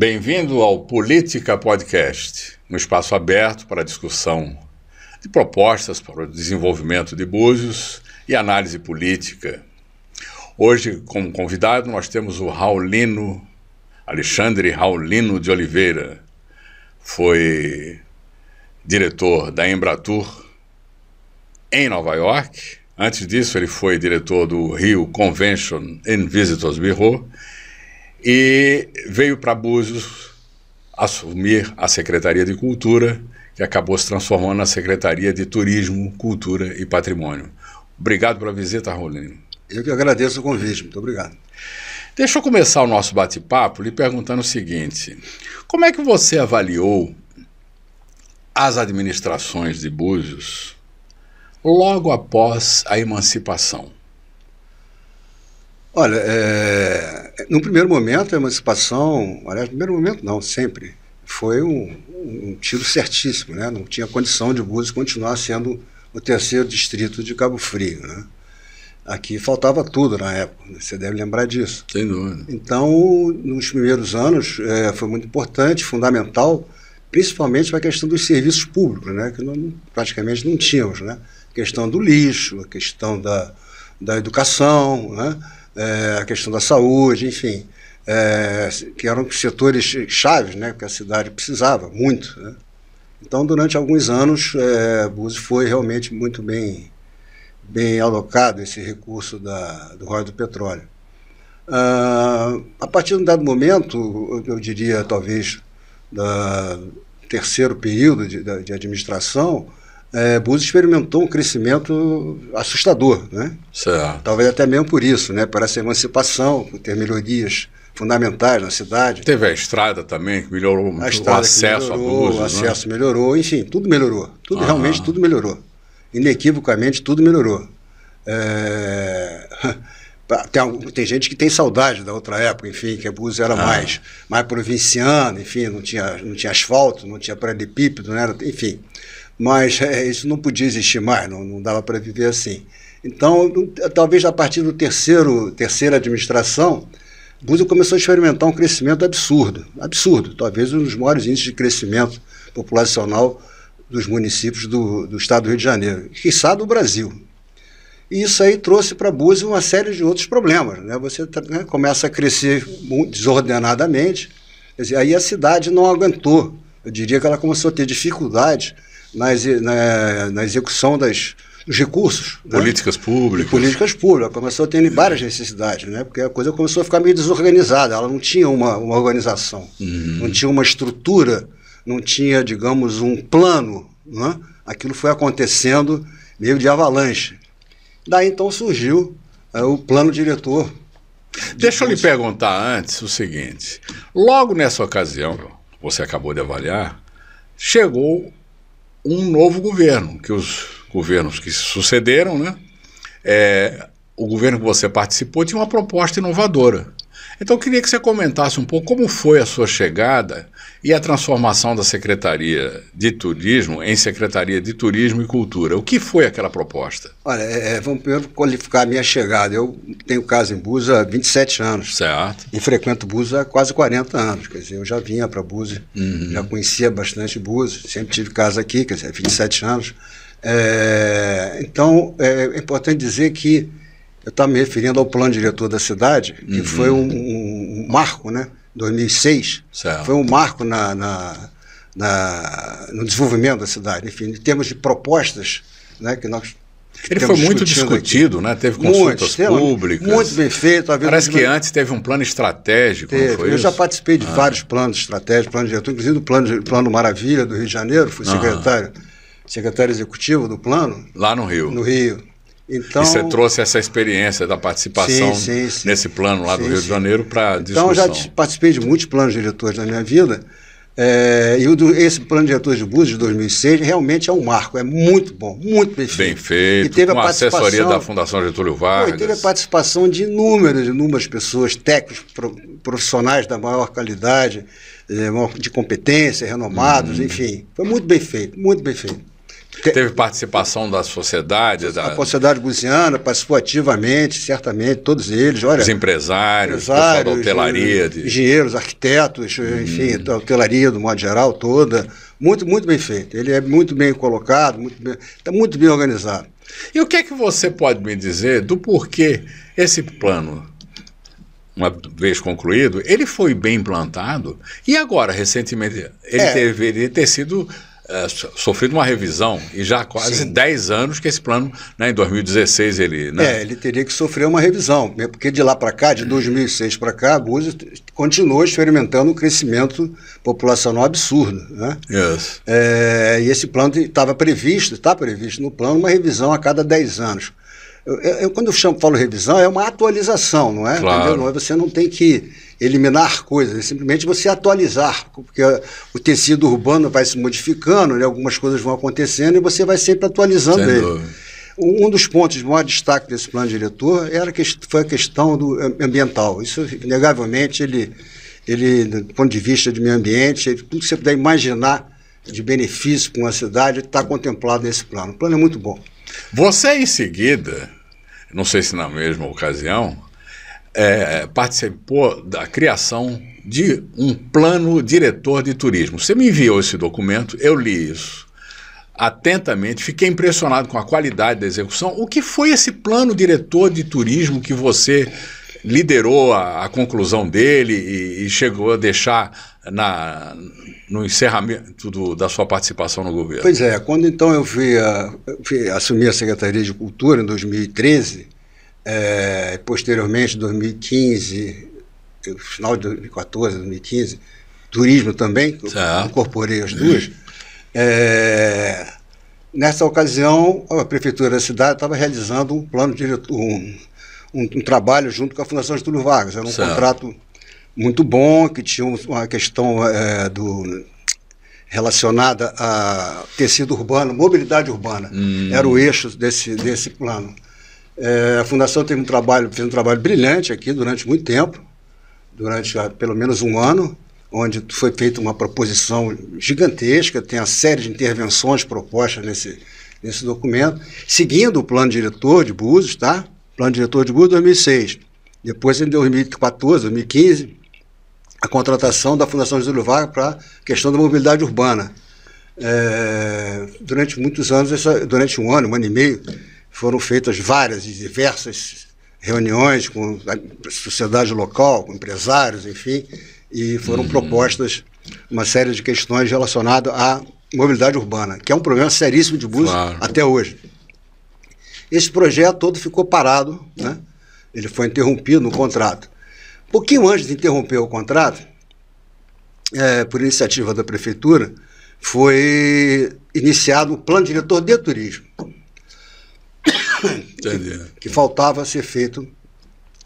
Bem-vindo ao Política Podcast, um espaço aberto para discussão de propostas para o desenvolvimento de Búzios e análise política. Hoje, como convidado, nós temos o Raulino, Alexandre Raulino de Oliveira. Foi diretor da Embratur em Nova York. Antes disso, ele foi diretor do Rio Convention and Visitors Bureau e veio para Búzios assumir a Secretaria de Cultura, que acabou se transformando na Secretaria de Turismo, Cultura e Patrimônio. Obrigado pela visita, Rolino. Eu que agradeço o convite, muito obrigado. Deixa eu começar o nosso bate-papo lhe perguntando o seguinte: como é que você avaliou as administrações de Búzios logo após a emancipação? Olha, é, no primeiro momento, a emancipação, aliás, no primeiro momento não, sempre, foi um, um tiro certíssimo, né? não tinha condição de Búzios continuar sendo o terceiro distrito de Cabo Frio. Né? Aqui faltava tudo na época, né? você deve lembrar disso. Sem dúvida. Então, nos primeiros anos, é, foi muito importante, fundamental, principalmente para a questão dos serviços públicos, né? que não, praticamente não tínhamos. Né? A questão do lixo, a questão da, da educação, né? é, a questão da saúde, enfim, é, que eram setores chaves, né, que a cidade precisava muito. Né? Então, durante alguns anos, é, Búzios foi realmente muito bem, bem alocado esse recurso da, do royal do petróleo. Uh, a partir de um dado momento, eu diria talvez da terceiro período de, de administração, é, Búzios experimentou um crescimento assustador, né? Certo. Talvez até mesmo por isso, né? Por essa emancipação, por ter melhorias fundamentais na cidade. Teve a estrada também, que melhorou a o acesso melhorou, a Búzios. O né? acesso né? melhorou, enfim, tudo melhorou. Tudo, realmente tudo melhorou. Inequivocamente, tudo melhorou. É... Tem, tem, gente que tem saudade da outra época, enfim, que a Búzios era ah. mais, mais provinciana, enfim, não tinha, não tinha asfalto, não tinha paralelepípedo, não era, enfim mas é, isso não podia existir mais, não, não dava para viver assim. Então, talvez a partir do terceiro, terceira administração, Búzios começou a experimentar um crescimento absurdo, absurdo, talvez um dos maiores índices de crescimento populacional dos municípios do, do estado do Rio de Janeiro, quiçá do Brasil. E isso aí trouxe para Búzios uma série de outros problemas. Né? Você tá, né, começa a crescer desordenadamente, dizer, aí a cidade não aguentou. Eu diria que ela começou a ter dificuldades na, na, na execução das, dos recursos. Né? Políticas né? públicas. políticas públicas. Começou a ter várias necessidades, né? porque a coisa começou a ficar meio desorganizada. Ela não tinha uma, uma organização, uhum. não tinha uma estrutura, não tinha, digamos, um plano. Né? Aquilo foi acontecendo meio de avalanche. Daí então surgiu é, o plano diretor. Deixa eu lhe perguntar antes o seguinte: logo nessa ocasião, você acabou de avaliar, chegou um novo governo, que os governos que se sucederam, né? É, o governo que você participou tinha uma proposta inovadora. Então, eu queria que você comentasse um pouco como foi a sua chegada e a transformação da Secretaria de Turismo em Secretaria de Turismo e Cultura. O que foi aquela proposta? Olha, é, é vamos primeiro qualificar a minha chegada. Eu tenho casa em Busa há 27 anos. Certo. E frequento Busa há quase 40 anos. Quer dizer, eu já vinha para Busa, uhum. já conhecia bastante Busa, sempre tive casa aqui, quer dizer, há 27 anos. É, então, é, é importante dizer que eu estava me referindo ao plano diretor da cidade, que uhum. foi um, um, um, marco, né? 2006. Certo. Foi um marco na, na, na, no desenvolvimento da cidade. Enfim, em termos de propostas né, que nós ele foi muito discutido, aqui. né? Teve consultas muito, públicas. Muito bem feito. Parece que antes teve um plano estratégico, teve. Eu isso? já participei de ah. vários planos estratégicos, plano diretor, inclusive do plano, plano Maravilha do Rio de Janeiro, fui ah. secretário, secretário executivo do plano. Lá no Rio. No Rio. Então, e você trouxe essa experiência da participação sim, sim, sim. nesse plano lá do Rio de Janeiro para discussão. Então, eu já participei de muitos planos diretores na minha vida, é, e do, esse plano diretor de Búzios de 2006 realmente é um marco, é muito bom, muito Bem feito, e teve com a, assessoria da Fundação Getúlio Vargas. Não, teve a participação de inúmeras, inúmeras pessoas, técnicos, profissionais da maior qualidade, é, de competência, renomados, hum. enfim. Foi muito bem feito, muito bem feito. Teve participação da sociedade? Da... A sociedade guziana participou ativamente, certamente, todos eles. Olha, Os empresários, empresários da hotelaria. De... Engenheiros, arquitetos, hum. enfim, da hotelaria do modo geral toda. Muito, muito bem feito. Ele é muito bem colocado, está muito, tá muito bem organizado. E o que é que você pode me dizer do porquê esse plano uma vez concluído, ele foi bem implantado e agora, recentemente, ele é. deveria ter sido é, sofrido uma revisão e já há quase 10 anos que esse plano, né, em 2016 ele... Né? É, ele teria que sofrer uma revisão, né, porque de lá para cá, de 2006 para cá, a Búzios continuou experimentando um crescimento populacional absurdo. Né? Yes. É, e esse plano estava previsto, está previsto no plano, uma revisão a cada 10 anos. Eu, eu, quando eu chamo, falo revisão, é uma atualização, não é? Claro. É você não tem que eliminar coisas, é simplesmente você atualizar, porque o tecido urbano vai se modificando, né? algumas coisas vão acontecendo e você vai sempre atualizando Sem ele. Dúvida. Um dos pontos de maior destaque desse plano diretor era que foi a questão do ambiental. Isso, inegavelmente, ele, ele, do ponto de vista de meio ambiente, ele, tudo que você puder imaginar de benefício para uma cidade está contemplado nesse plano. O plano é muito bom. Você, em seguida, não sei se na mesma ocasião, é, participou da criação de um plano diretor de turismo. Você me enviou esse documento, eu li isso atentamente, fiquei impressionado com a qualidade da execução. O que foi esse plano diretor de turismo que você liderou a, a conclusão dele e, e chegou a deixar na, no encerramento do, da sua participação no governo? Pois é, quando então eu fui, a, fui assumir a Secretaria de Cultura em 2013, é, posteriormente, 2015, final de 2014, 2015, turismo também, certo. incorporei as duas. É, nessa ocasião, a Prefeitura da cidade estava realizando um plano diretor, um, um, um, trabalho junto com a Fundação Getúlio Vargas, era um certo. contrato muito bom, que tinha uma questão é, do, relacionada a tecido urbano, mobilidade urbana. Hum. Era o eixo desse, desse plano. É, a Fundação teve um trabalho, fez um trabalho brilhante aqui durante muito tempo, durante ah, pelo menos um ano, onde foi feita uma proposição gigantesca, tem a série de intervenções propostas nesse, nesse documento, seguindo o plano diretor de Búzios, tá? Plano diretor de Búzios 2006. Depois, em 2014, 2015, a contratação da Fundação Getúlio Vargas para a questão da mobilidade urbana. É, durante muitos anos, essa, durante um ano, um ano e meio, foram feitas várias e diversas reuniões com a sociedade local, com empresários, enfim, e foram uhum. propostas uma série de questões relacionadas à mobilidade urbana, que é um problema seríssimo de Búzios claro. até hoje. Esse projeto todo ficou parado, né? ele foi interrompido no contrato. Pouquinho antes de interromper o contrato, é, por iniciativa da prefeitura, foi iniciado o plano diretor de turismo. Entendi. Que, faltava ser feito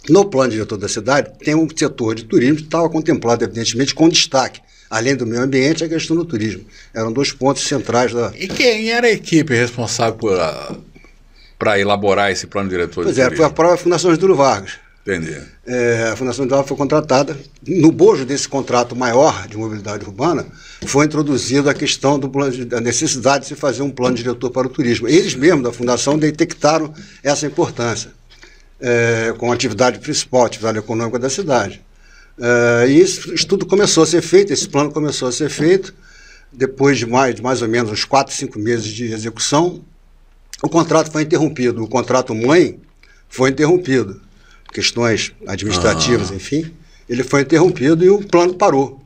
no plano diretor da cidade, tem um setor de turismo que estava contemplado, evidentemente, com destaque. Além do meio ambiente, a questão do turismo. Eram dois pontos centrais da. E quem era a equipe responsável Para ah, elaborar esse plano diretor. Pois é, turismo? foi a própria Fundação Getúlio Vargas. Entendi. É, a Fundação Hidráulica foi contratada. No bojo desse contrato maior de mobilidade urbana, foi introduzida a questão do plano da necessidade de se fazer um plano diretor para o turismo. Eles mesmos, da Fundação, detectaram essa importância é, com a atividade principal, a atividade econômica da cidade. É, e esse estudo começou a ser feito, esse plano começou a ser feito, depois de mais, de mais ou menos uns 4, 5 meses de execução, o contrato foi interrompido, o contrato mãe foi interrompido questões administrativas, ah. enfim, ele foi interrompido e o plano parou.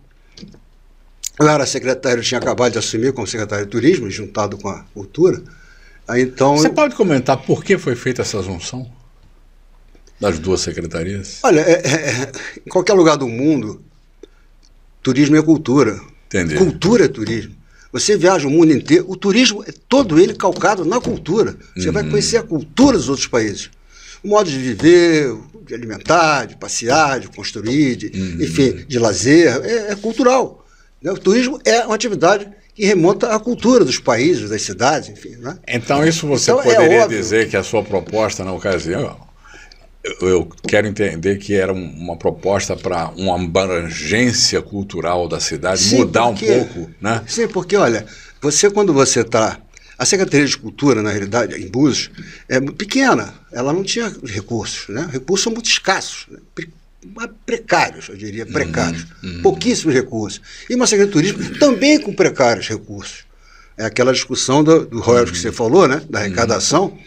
Eu era secretário, tinha acabado de assumir como secretário de turismo, juntado com a cultura. Aí, então, Você eu... pode comentar por que foi feita essa junção das duas secretarias? Olha, é, é, é, em qualquer lugar do mundo, turismo é cultura. Entendi. Cultura é turismo. Você viaja o mundo inteiro, o turismo é todo ele calcado na cultura. Você uhum. vai conhecer a cultura dos outros países. O modo de viver, de alimentar, de passear, de construir, de, uhum. enfim, de lazer, é, é cultural. Né? O turismo é uma atividade que remonta à cultura dos países, das cidades, enfim. Né? Então, isso você então, é poderia é dizer que a sua proposta na ocasião eu quero entender que era uma proposta para uma abrangência cultural da cidade, Sim, mudar porque, um pouco, né? Sim, porque olha, você quando você está a Secretaria de Cultura, na realidade, em Búzios, é pequena, ela não tinha recursos, né? Recursos são muito escassos, né? Ah, precários, eu diria, precários, uhum, uhum. pouquíssimos recursos. E uma Secretaria de Turismo também com precários recursos. É aquela discussão do, do uhum. que você uhum. falou, né? Da uhum. arrecadação. Uhum.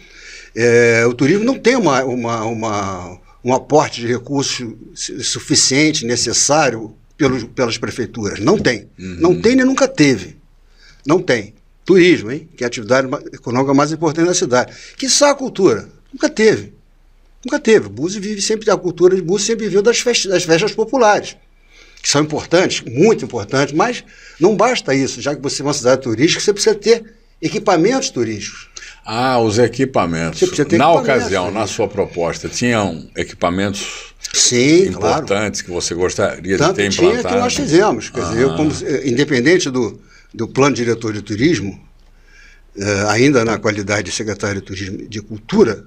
É, o turismo não tem uma, uma, uma, um aporte de recursos suficiente, necessário pelos, pelas prefeituras. Não tem. Não tem nem nunca teve. Não tem turismo, hein? que é a atividade econômica mais importante da cidade. Que a cultura? Nunca teve. Nunca teve. Búzios vive sempre, a cultura de Búzios sempre viveu das festas, das festas populares, que são importantes, muito importantes, mas não basta isso, já que você é uma cidade turística, você precisa ter equipamentos turísticos. Ah, os equipamentos. Você precisa ter na ocasião, né? na sua proposta, tinham equipamentos Sim, importantes claro. que você gostaria Tanto de ter implantado? Tinha que nós fizemos. Quer ah. dizer, eu, ah. como, eh, independente do, do plano diretor de turismo, eh, ainda na qualidade de secretário de turismo de cultura,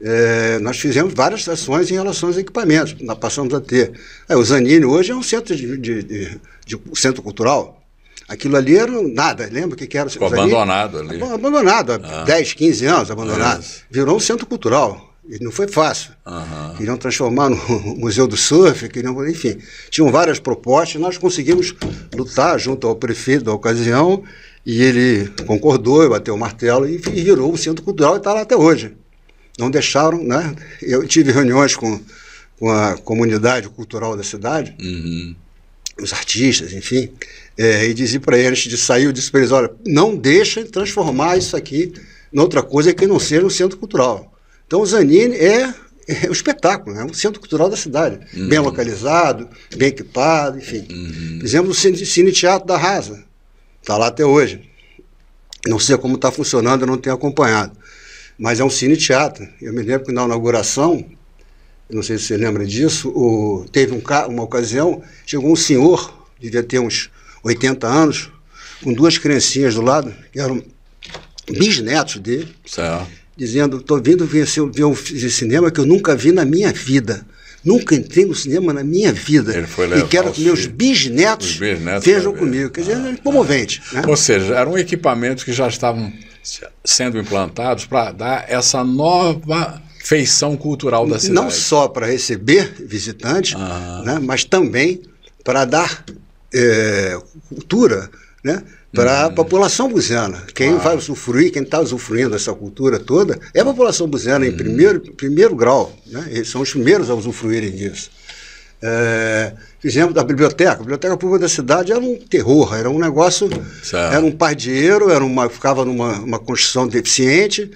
eh, nós fizemos várias ações em relação aos equipamentos. Nós passamos a ter. Eh, o Zanini hoje é um centro de, de, de, de centro cultural. Aquilo ali era nada, lembra o que, que era? Ficou abandonado ali. Abandonado, há ah. 10, 15 anos abandonado. É. Virou um centro cultural e não foi fácil. Uhum. Queriam transformar no Museu do Surf, queriam, enfim. Tinham várias propostas, nós conseguimos lutar junto ao prefeito da ocasião, e ele concordou, bateu o martelo, e virou o centro cultural e está lá até hoje. Não deixaram, né? Eu tive reuniões com, com a comunidade cultural da cidade, uhum. os artistas, enfim, é, e dizia para eles, de sair, eu disse para eles, olha, não deixem transformar isso aqui em outra coisa que não seja um centro cultural. Então, o Zanini é, é um espetáculo, é um centro cultural da cidade, uhum. bem localizado, bem equipado, enfim. Uhum. exemplo, o Cine, Cine Teatro da Rasa, está lá até hoje. Não sei como está funcionando, eu não tenho acompanhado. Mas é um cine teatro. Eu me lembro que na inauguração, não sei se você lembra disso, o, teve um, uma ocasião, chegou um senhor, devia ter uns 80 anos, com duas criancinhas do lado, que eram bisnetos dele. Certo dizendo: estou vindo ver, ver um cinema que eu nunca vi na minha vida. Nunca entrei no cinema na minha vida. e quero que meus bisnetos, bisnetos vejam comigo. Quer dizer, ah, é comovente. Ah. Né? Ou seja, eram equipamentos que já estavam sendo implantados para dar essa nova feição cultural da cidade. Não só para receber visitantes, ah. né, mas também para dar é, cultura né, para a hum. população buziana. Quem claro. vai usufruir, quem está usufruindo dessa cultura toda, é a população buziana em uhum. primeiro, primeiro grau. Né? Eles são os primeiros a usufruírem disso. É, fizemos da biblioteca. A biblioteca pública da cidade era um terror, era um negócio, certo. era um pardieiro, era uma, ficava numa uma construção deficiente,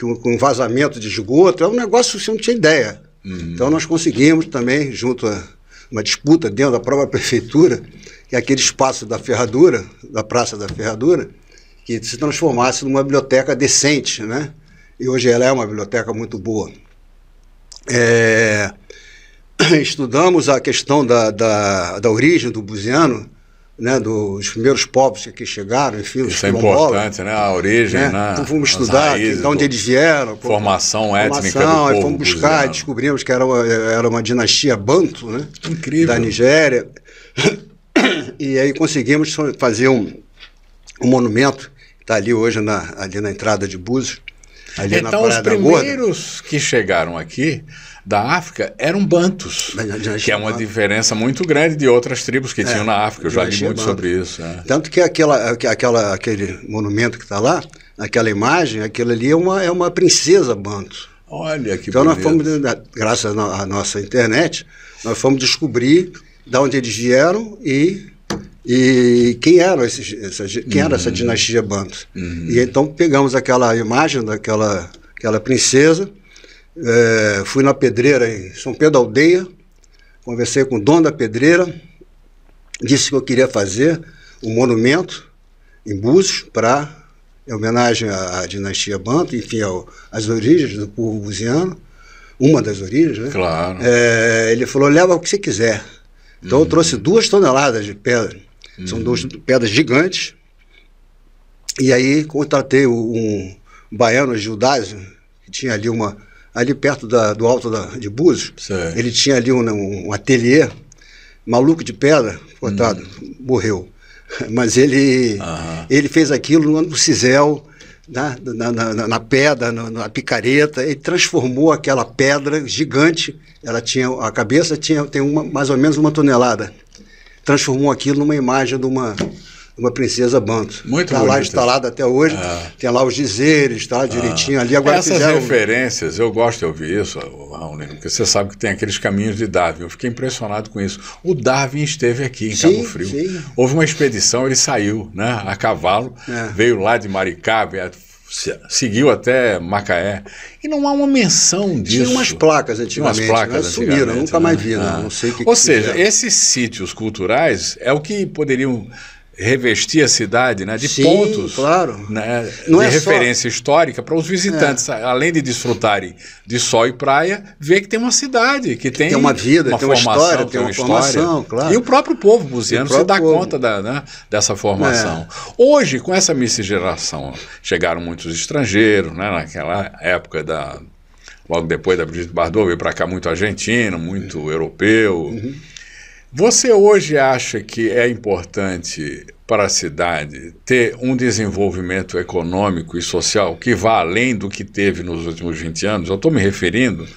com, com vazamento de esgoto, era é um negócio que você não tinha ideia. Uhum. Então nós conseguimos também, junto a uma disputa dentro da própria prefeitura, que é aquele espaço da ferradura, da Praça da Ferradura, que se transformasse numa biblioteca decente, né? E hoje ela é uma biblioteca muito boa. É, estudamos a questão da, da, da origem do Buziano, né, dos primeiros povos que aqui chegaram, enfim, Isso é importante, né? A né? origem, né? né? Então fomos estudar raízes, de onde eles vieram. Formação como, étnica formação, do povo fomos buscar, buziano. descobrimos que era uma, era uma dinastia Banto, né? Incrível. Da Nigéria. E aí conseguimos fazer um, um monumento, está ali hoje na, ali na entrada de Búzios, ali então, na Praia os primeiros que chegaram aqui da África eram bantus, que é uma diferença muito grande de outras tribos que é, tinham na África. Eu já li muito sobre isso. É. Tanto que aquela, aquela, aquele monumento que está lá, aquela imagem, aquilo ali é uma, é uma princesa bantos. Olha que Então bonito. nós fomos, graças à nossa internet, nós fomos descobrir de onde eles vieram e e quem era, esses, essa, quem uhum. era essa uhum. dinastia Bantus. Uhum. E então pegamos aquela imagem daquela aquela princesa é, fui na pedreira em São Pedro da Aldeia, conversei com o dono da pedreira, disse que eu queria fazer um monumento em Búzios para em homenagem à, à dinastia Banto, enfim, ao, às origens do povo buziano, uma das origens, né? Claro. É, ele falou: leva o que você quiser. Então uhum. eu trouxe duas toneladas de pedra, uhum. são duas uhum. pedras gigantes. E aí contratei um baiano Gildásio, que tinha ali uma ali perto da, do alto da, de Búzios. Ele tinha ali um, um, ateliê, maluco de pedra, coitado, hum. morreu. Mas ele, ele fez aquilo no Cisel, né, na, na, na, na pedra, na, na, picareta, ele transformou aquela pedra gigante, ela tinha a cabeça tinha tem uma, mais ou menos uma tonelada, transformou aquilo numa imagem de uma uma princesa Bantos. Muito Está lá instalada até hoje, ah. tem lá os dizeres, tá ah. direitinho ah. ali. Agora Essas fizeram... referências, eu gosto de ouvir isso, Raulino, porque você sabe que tem aqueles caminhos de Darwin. Eu fiquei impressionado com isso. O Darwin esteve aqui em sim, Cabo Frio. Sim. Houve uma expedição, ele saiu né, a cavalo, é. veio lá de Maricá, seguiu até Macaé. E não há uma menção disso. Tinha umas placas antigamente. umas né? placas né? antigamente, Sumiram, nunca mais vi, ah. não. sei o que Ou que seja, fizeram. esses sítios culturais é o que poderiam revestir a cidade né, de Sim, pontos claro. né, Não é de é referência só... histórica para os visitantes, é. além de desfrutarem de sol e praia, ver que tem uma cidade, que tem, tem uma vida, uma tem formação, uma história, tem uma, história. Formação, claro. E o próprio povo buziano se dá povo. conta da, né, dessa formação. É. Hoje, com essa miscigenação, chegaram muitos estrangeiros, né, naquela época da... Logo depois da Brigitte Bardot, veio para cá muito argentino, muito europeu... Uhum você hoje acha que é importante para a cidade ter um desenvolvimento econômico e social que vá além do que teve nos últimos 20 anos? Eu estou me referindo,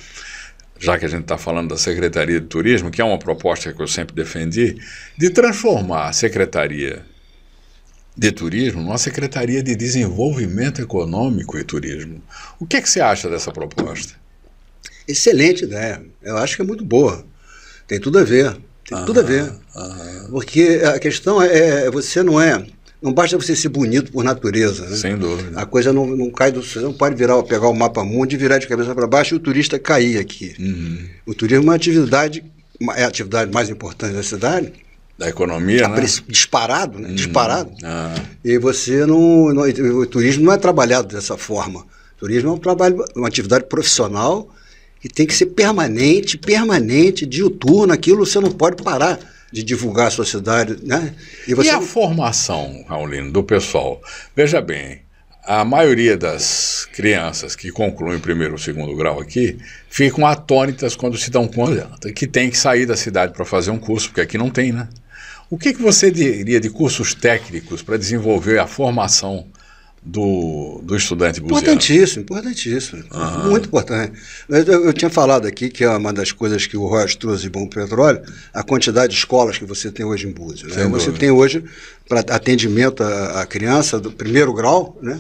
já que a gente está falando da Secretaria de Turismo, que é uma proposta que eu sempre defendi, de transformar a Secretaria de Turismo numa Secretaria de Desenvolvimento Econômico e Turismo. O que, é que você acha dessa proposta? Excelente ideia. Eu acho que é muito boa. Tem tudo a ver. Tem aham, tudo a ver. Aham. É. Porque a questão é, é, é, você não é. Não basta você ser bonito por natureza, né? Sem dúvida. A coisa não, não cai do. Você não pode virar, pegar o mapa mundo e virar de cabeça para baixo e o turista cair aqui. Uhum. O turismo é uma atividade, é a atividade mais importante da cidade. Da economia, tá né? Disparado, né? Uhum. Disparado. Ah. E você não, não. O turismo não é trabalhado dessa forma. O turismo é um trabalho, uma atividade profissional e tem que ser permanente, permanente, diuturno, aquilo você não pode parar de divulgar a sociedade, né? E, você... e a formação, Raulino, do pessoal? Veja bem, a maioria das crianças que concluem primeiro ou segundo grau aqui ficam atônitas quando se dão conta que tem que sair da cidade para fazer um curso, porque aqui não tem, né? O que, que você diria de cursos técnicos para desenvolver a formação do, do estudante buziano? Importantíssimo, importantíssimo. Ah. Muito importante. Eu, eu, tinha falado aqui que é uma das coisas que o Royce trouxe Bom Petróleo, a quantidade de escolas que você tem hoje em Búzio. Né? Você tem hoje, para atendimento à, à, criança do primeiro grau, né?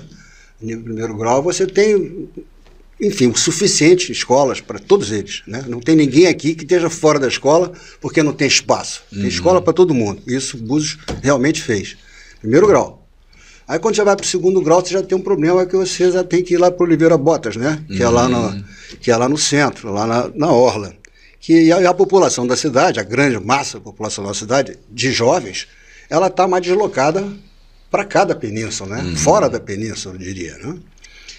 nível primeiro grau, você tem, enfim, o suficiente escolas para todos eles. Né? Não tem ninguém aqui que esteja fora da escola porque não tem espaço. Tem uhum. escola para todo mundo. Isso Búzios realmente fez. Primeiro grau. Aí quando você vai para o segundo grau, você já tem um problema que você já tem que ir lá para Oliveira Botas, né? Que, uhum. é lá no, uhum. que é lá no centro, lá na, na Orla. Que a, a, população da cidade, a grande massa da população da cidade, de jovens, ela está mais deslocada para cada península, né? Uhum. Fora da península, eu diria, né?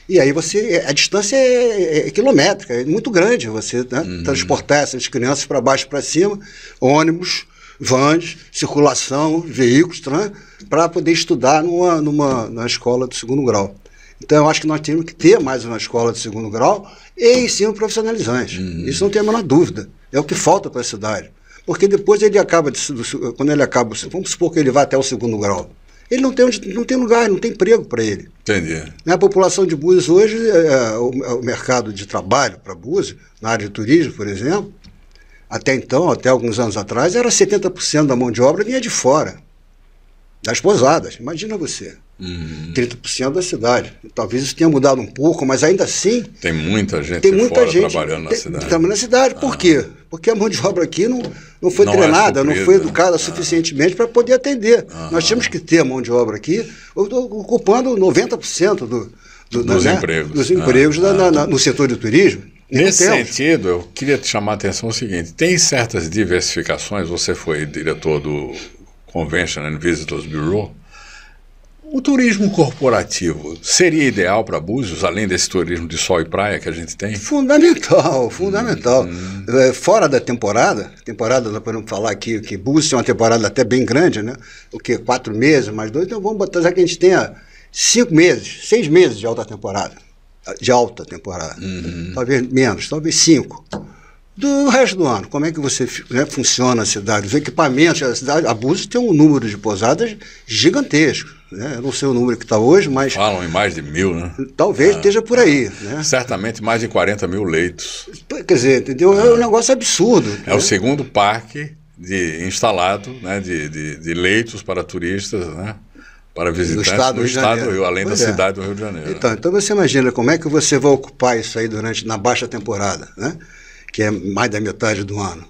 E aí você. A distância é, é, é quilométrica, é muito grande você né? uhum. transportar essas crianças para baixo para cima, ônibus vans, circulação, veículos, né, para poder estudar numa, numa, na escola do segundo grau. Então, eu acho que nós temos que ter mais uma escola de segundo grau e ensino profissionalizante. Uhum. Isso não tem a menor dúvida. É o que falta para a cidade. Porque depois ele acaba, de, quando ele acaba, vamos supor que ele vá até o segundo grau. Ele não tem, onde, não tem lugar, não tem emprego para ele. Entendi. Né, a população de Búzios hoje, é, é, o, é, o mercado de trabalho para Búzios, na área de turismo, por exemplo, até então, até alguns anos atrás, era 70% da mão de obra vinha de fora, das pousadas. Imagina você. Uhum. 30% da cidade. Talvez isso tenha mudado um pouco, mas ainda assim. Tem muita gente, tem muita gente trabalhando tem, na cidade. Trabalhando na cidade. Por ah. quê? Porque a mão de obra aqui não, não foi não treinada, é não foi educada ah. suficientemente para poder atender. Ah. Nós tínhamos que ter a mão de obra aqui, ocupando 90% do, do, dos, né? empregos. dos empregos ah, da, na, tá. na, no setor de turismo. Nesse sentido, eu queria te chamar a atenção o seguinte: tem certas diversificações. Você foi diretor do Convention and Visitors Bureau. O turismo corporativo seria ideal para Búzios, além desse turismo de sol e praia que a gente tem? Fundamental, fundamental. Hum. fora da temporada, temporada, nós podemos falar aqui que Búzios é uma temporada até bem grande, né? O que? Quatro meses, mais dois, então vamos botar, já que a gente tenha cinco meses, seis meses de alta temporada de alta temporada. Uhum. Talvez menos, talvez cinco. Do resto do ano, como é que você né, funciona a cidade? Os equipamentos, a cidade, a Búzios tem um número de pousadas gigantesco. Né? Eu não sei o número que está hoje, mas. Falam em mais de mil, né? Talvez ah, esteja por ah. aí. Né? Certamente mais de 40 mil leitos. Quer dizer, entendeu? É um ah. negócio absurdo. É né? o segundo parque de, instalado né, de, de, de leitos para turistas, né? para visitantes estado do, do estado do Rio, além pois da é. cidade do Rio de Janeiro. Então, então você imagina como é que você vai ocupar isso aí durante na baixa temporada, né? Que é mais da metade do ano.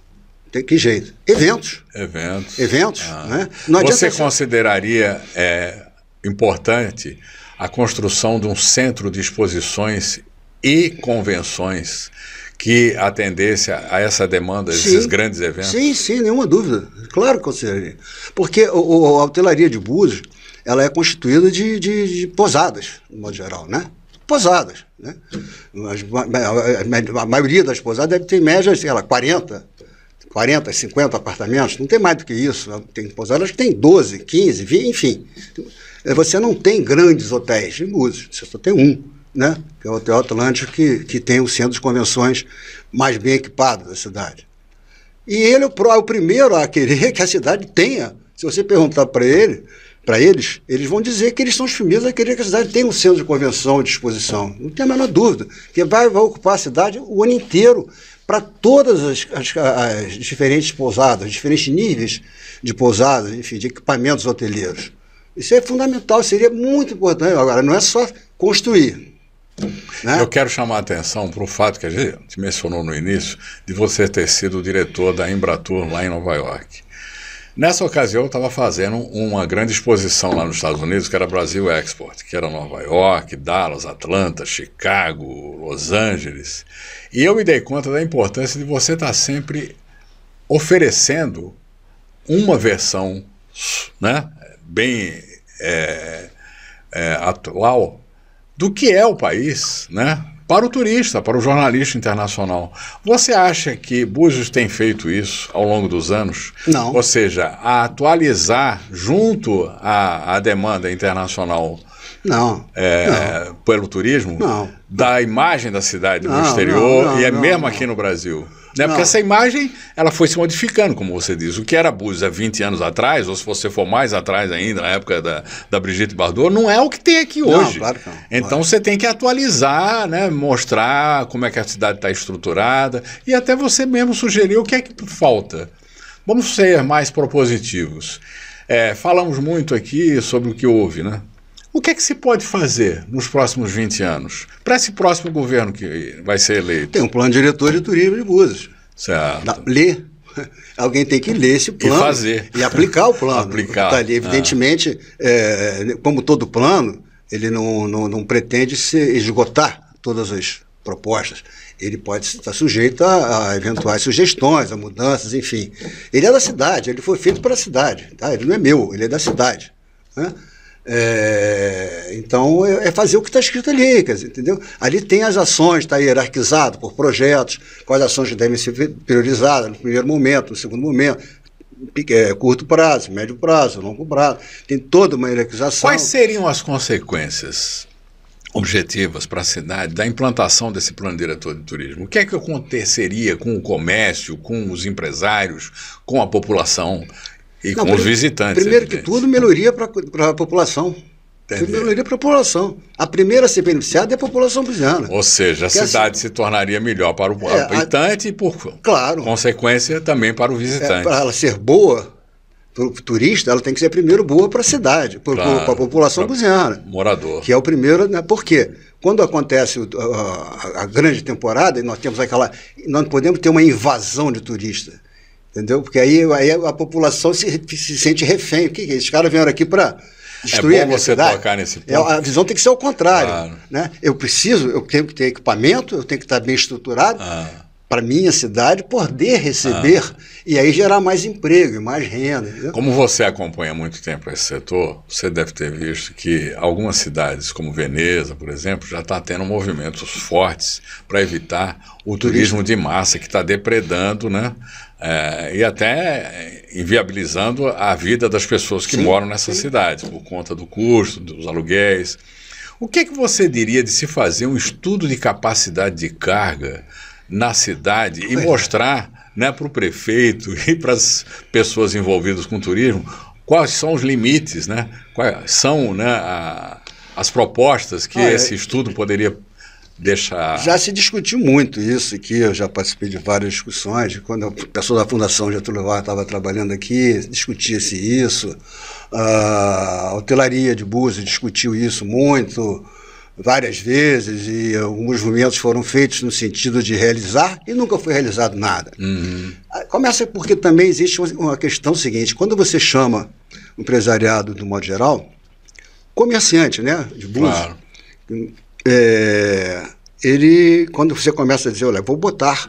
Tem que jeito. Eventos. Eventos. Eventos, ah. né? Não você consideraria é, importante a construção de um centro de exposições e convenções que atendesse a essa demanda, sim, esses grandes eventos? Sim, sim, nenhuma dúvida. Claro que consideraria. Porque o, o, a hotelaria de Búzios ela é constituída de, de, de posadas, no modo geral, né? Posadas, né? A, maioria das posadas deve ter em média, sei lá, 40, 40, 50 apartamentos, não tem mais do que isso. Tem posadas que tem 12, 15, 20, enfim. É, você não tem grandes hotéis de músicos, você só tem um, né? Que é o Hotel Atlântico, que, que tem o centro de convenções mais bem equipado da cidade. E ele é o é primeiro a querer que a cidade tenha. Se você perguntar para ele, para eles, eles vão dizer que eles são os primeiros a querer que a cidade tenha um centro de convenção à disposição. Não tem a menor dúvida. Que vai, vai ocupar a cidade o ano inteiro para todas as, as, as, diferentes pousadas, diferentes níveis de pousadas, enfim, de equipamentos hoteleiros. Isso é fundamental, seria muito importante. Agora, não é só construir. Né? Eu quero chamar a atenção para o fato que a gente mencionou no início de você ter sido o diretor da Embratur lá em Nova York. Nessa ocasião, eu estava fazendo uma grande exposição lá nos Estados Unidos, que era Brasil Export, que era Nova York, Dallas, Atlanta, Chicago, Los Angeles. E eu me dei conta da importância de você estar tá sempre oferecendo uma versão né, bem é, é, atual do que é o país, né? para o turista, para o jornalista internacional. Você acha que Búzios tem feito isso ao longo dos anos? Não. Ou seja, atualizar junto à, à demanda internacional não, é, não, Pelo turismo? Não. Da imagem da cidade no exterior não, e é mesmo aqui no Brasil? Né? Porque essa imagem ela foi se modificando, como você diz. O que era Búzios há 20 anos atrás, ou se você for mais atrás ainda, na época da, da Brigitte Bardot, não é o que tem aqui hoje. Não, claro que não, então claro. você tem que atualizar, né? mostrar como é que a cidade está estruturada e até você mesmo sugerir o que é que falta. Vamos ser mais propositivos. É, falamos muito aqui sobre o que houve, né? O que é que se pode fazer nos próximos 20 anos para esse próximo governo que vai ser eleito? Tem um plano diretor de turismo de Búzios. Certo. ler. Alguém tem que ler esse plano. E fazer. E aplicar o plano. aplicar. Tá ali, é. evidentemente, ah. é, como todo plano, ele não, não, não pretende se esgotar todas as propostas. Ele pode estar sujeito a, a, eventuais sugestões, a mudanças, enfim. Ele é da cidade, ele foi feito para a cidade. Tá? Ele não é meu, ele é da cidade. Né? É, então, é, é fazer o que está escrito ali, quer dizer, entendeu? Ali tem as ações, está hierarquizado por projetos, quais ações devem ser priorizadas no primeiro momento, no segundo momento, é, curto prazo, médio prazo, longo prazo. Tem toda uma hierarquização. Quais seriam as consequências objetivas para a cidade da implantação desse plano diretor de turismo? O que é que aconteceria com o comércio, com os empresários, com a população e Não, com os visitantes. Primeiro evidente. que tudo, melhoria para a população. Entendi. Melhoria para a população. A primeira a ser beneficiada é a população blusiana. Ou seja, a assim, cidade assim, se tornaria melhor para o é, habitante a, e, por claro, consequência, também para o visitante. É, para ela ser boa para o turista, ela tem que ser primeiro boa para a cidade, para claro, a população blusiana. Morador. Que é o primeiro. Né? Por quê? Quando acontece a, a, a grande temporada, e nós temos aquela. Nós podemos ter uma invasão de turistas Entendeu? Porque aí, aí a população se, se sente refém. O que, que é? Esses caras vieram aqui para destruir é bom a minha você cidade. tocar nesse ponto. É, a visão tem que ser o contrário. Claro. Né? Eu preciso, eu tenho que ter equipamento, eu tenho que estar bem estruturado. Ah para minha cidade poder ah. receber ah. e aí gerar mais emprego e mais renda. Entendeu? Como você acompanha muito tempo esse setor, você deve ter visto que algumas cidades, como Veneza, por exemplo, já está tendo movimentos fortes para evitar o turismo. turismo de massa que está depredando, né? É, e até inviabilizando a vida das pessoas que sim, moram nessas sim. cidades, por conta do custo, dos aluguéis. O que, é que você diria de se fazer um estudo de capacidade de carga na cidade e é. mostrar né, para o prefeito e para as pessoas envolvidas com turismo quais são os limites, né? quais são né, a, as propostas que ah, esse é... estudo poderia deixar. Já se discutiu muito isso aqui, eu já participei de várias discussões, quando a pessoa da Fundação Getúlio Vargas estava trabalhando aqui, discutia-se isso. A ah, hotelaria de Búzios discutiu isso muito, várias vezes, e alguns movimentos foram feitos no sentido de realizar, e nunca foi realizado nada. Uhum. Ah, começa porque também existe uma questão seguinte: quando você chama o empresariado, do modo geral, comerciante, né, de Búzios. Claro é, ele, quando você começa a dizer, olha, vou botar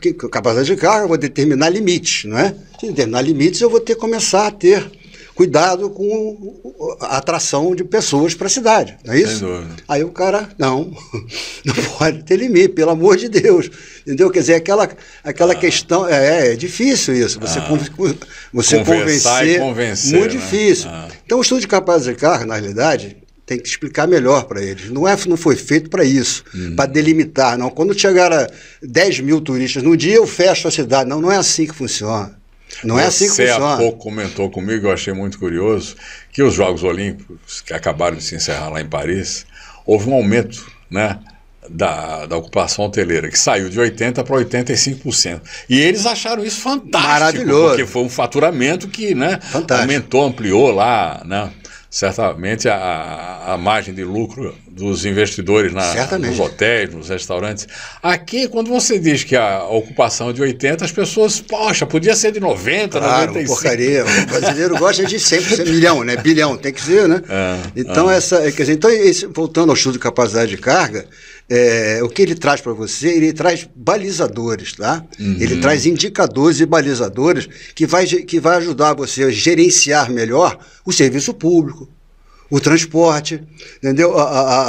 que, capacidade de carga, vou determinar limites, não é? Se determinar limites, eu vou ter começar a ter cuidado com a atração de pessoas para a cidade, não é isso? Aí o cara, não, não pode ter limite, pelo amor de Deus, entendeu? Quer dizer, aquela, aquela ah. questão, é, é, é difícil isso, você, ah. con você convencer, convencer, muito né? difícil. Ah. Então o estudo de capacidade de carga, na realidade, tem que explicar melhor para eles. Não, é, não foi feito para isso, uhum. para delimitar, não. Quando chegar a 10 mil turistas no dia, eu fecho a cidade. Não, não é assim que funciona. Não Você é assim que funciona. há pouco comentou comigo, eu achei muito curioso, que os Jogos Olímpicos, que acabaram de se encerrar lá em Paris, houve um aumento né, da, da ocupação hoteleira, que saiu de 80% para 85%. E eles acharam isso fantástico. Maravilhoso. Porque foi um faturamento que né, aumentou, ampliou lá, né? certamente a, a, margem de lucro dos investidores na, nos hotéis, nos restaurantes. Aqui, quando você diz que a ocupação é de 80, as pessoas, poxa, podia ser de 90, claro, 95. porcaria. O brasileiro gosta de 100%, milhão, né? Bilhão, tem que ser, né? É, então, é. essa... É, quer dizer, então, esse, voltando ao estudo de capacidade de carga, é, o que ele traz para você, ele traz balizadores, tá? Uhum. Ele traz indicadores e balizadores que vai, que vai ajudar você a gerenciar melhor o serviço público, o transporte, entendeu? A, a,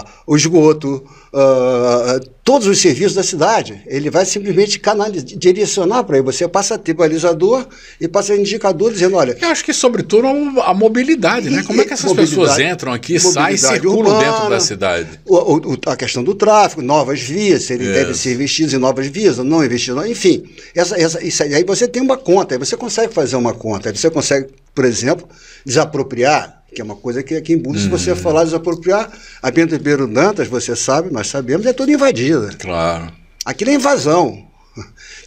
a, o esgoto, ah, todos os serviços da cidade. Ele vai simplesmente canalizar, direcionar para aí. Você passa a ter balizador e passa a indicador dizendo, olha... Eu acho que, sobretudo, a mobilidade, né? e, né? Como é que essas pessoas entram aqui, saem e circulam urbana, dentro da cidade? O, o, a questão do tráfego, novas vias, se ele é. deve ser investido em novas vias ou não investido, enfim. Essa, essa, isso aí, aí você tem uma conta, aí você consegue fazer uma conta, aí você consegue, por exemplo, desapropriar que é uma coisa que aqui em Búzios, se você uhum. falar desapropriar, a Bento Ribeiro Dantas, você sabe, nós sabemos, é toda invadida. Claro. Aquilo é invasão.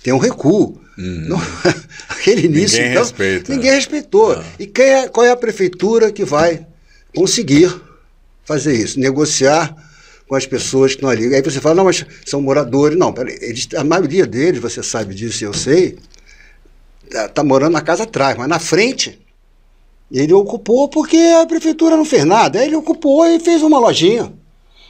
Tem um recuo. Uhum. Não, aquele início, ninguém então, respeita. ninguém respeitou. Ah. E quem é, qual é a prefeitura que vai conseguir fazer isso? Negociar com as pessoas que estão ali. Aí você fala, não, mas são moradores. Não, peraí, eles, a maioria deles, você sabe disso, eu sei, está tá morando na casa atrás, mas na frente ele ocupou porque a prefeitura não fez nada. Aí ele ocupou e fez uma lojinha.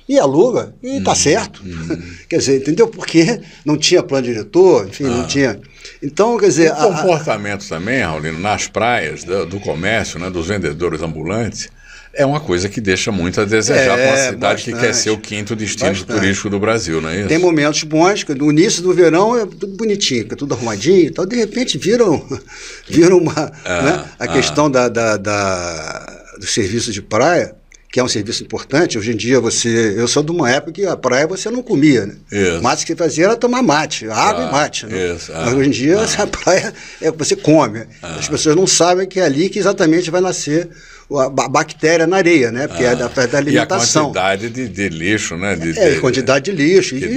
E aluga, e tá hum, tá certo. Hum. quer dizer, entendeu? Porque não tinha plano diretor, enfim, ah. não tinha. Então, quer dizer. O comportamento a... também, Raulino, nas praias, do, do comércio, né, dos vendedores ambulantes, é uma coisa que deixa muito a desejar para uma é, cidade bastante, que quer ser o quinto destino bastante. turístico do Brasil, não é isso? Tem momentos bons, no início do verão é tudo bonitinho, é tudo arrumadinho e tal, de repente viram, viram uma, ah, né? a ah. questão da, da, da, do serviço de praia, que é um serviço importante. Hoje em dia você. Eu sou de uma época que a praia você não comia, né? Isso. O mate que você fazia era tomar mate, água ah, e mate. Né? Isso. Ah, Mas hoje em dia ah, a praia é você come. Ah. As pessoas não sabem que é ali que exatamente vai nascer a bactéria na areia, né? Porque é ah, é através da alimentação. E a quantidade de, de lixo, né? De, é, de, quantidade de lixo. E, e é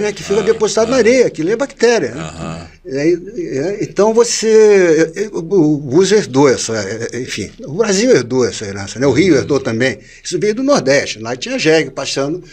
né? Que fica ah, depositado ah, na areia, aquilo é bactéria. Ah, é, é, então você. O uso herdou essa. É, enfim, o Brasil herdou essa herança, né? O Rio herdou uhum. também. Isso veio do Nordeste. Lá tinha jegue passando,